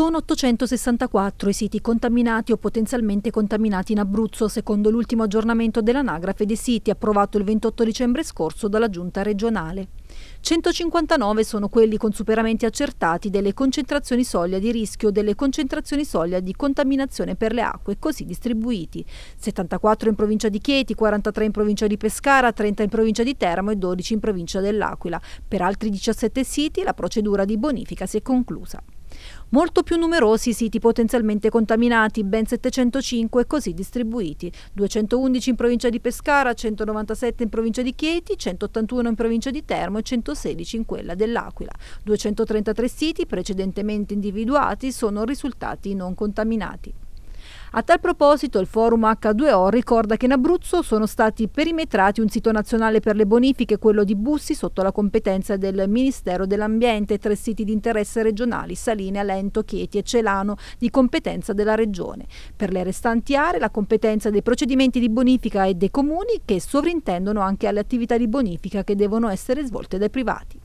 Sono 864 i siti contaminati o potenzialmente contaminati in Abruzzo, secondo l'ultimo aggiornamento dell'anagrafe dei siti approvato il 28 dicembre scorso dalla Giunta regionale. 159 sono quelli con superamenti accertati delle concentrazioni soglia di rischio delle concentrazioni soglia di contaminazione per le acque così distribuiti. 74 in provincia di Chieti, 43 in provincia di Pescara, 30 in provincia di Teramo e 12 in provincia dell'Aquila. Per altri 17 siti la procedura di bonifica si è conclusa. Molto più numerosi i siti potenzialmente contaminati, ben 705 così distribuiti, 211 in provincia di Pescara, 197 in provincia di Chieti, 181 in provincia di Termo e 116 in quella dell'Aquila. 233 siti precedentemente individuati sono risultati non contaminati. A tal proposito il forum H2O ricorda che in Abruzzo sono stati perimetrati un sito nazionale per le bonifiche, quello di Bussi, sotto la competenza del Ministero dell'Ambiente e tre siti di interesse regionali, Saline, Alento, Chieti e Celano, di competenza della Regione. Per le restanti aree la competenza dei procedimenti di bonifica è dei comuni che sovrintendono anche alle attività di bonifica che devono essere svolte dai privati.